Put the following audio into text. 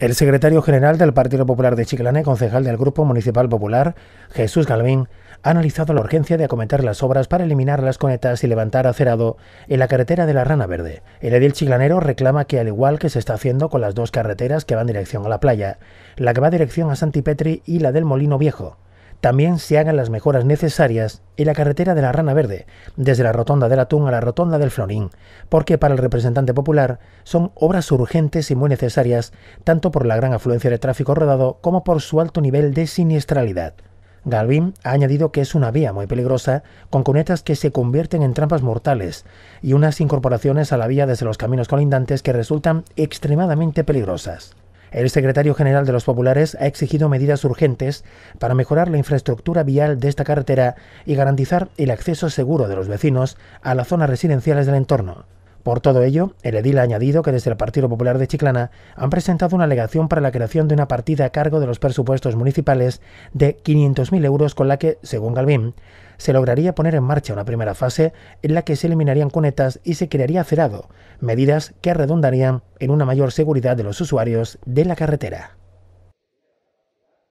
El secretario general del Partido Popular de Chiclana y concejal del Grupo Municipal Popular, Jesús Galvín, ha analizado la urgencia de acometer las obras para eliminar las conetas y levantar acerado en la carretera de la Rana Verde. El edil chiclanero reclama que, al igual que se está haciendo con las dos carreteras que van dirección a la playa, la que va dirección a Santipetri y la del Molino Viejo, también se hagan las mejoras necesarias en la carretera de la Rana Verde, desde la Rotonda del Atún a la Rotonda del Florín, porque para el representante popular son obras urgentes y muy necesarias, tanto por la gran afluencia de tráfico rodado como por su alto nivel de siniestralidad. Galvín ha añadido que es una vía muy peligrosa, con cunetas que se convierten en trampas mortales y unas incorporaciones a la vía desde los caminos colindantes que resultan extremadamente peligrosas. El secretario general de los populares ha exigido medidas urgentes para mejorar la infraestructura vial de esta carretera y garantizar el acceso seguro de los vecinos a las zonas residenciales del entorno. Por todo ello, el edil ha añadido que desde el Partido Popular de Chiclana han presentado una alegación para la creación de una partida a cargo de los presupuestos municipales de 500.000 euros con la que, según Galvín, se lograría poner en marcha una primera fase en la que se eliminarían cunetas y se crearía cerado, medidas que redundarían en una mayor seguridad de los usuarios de la carretera.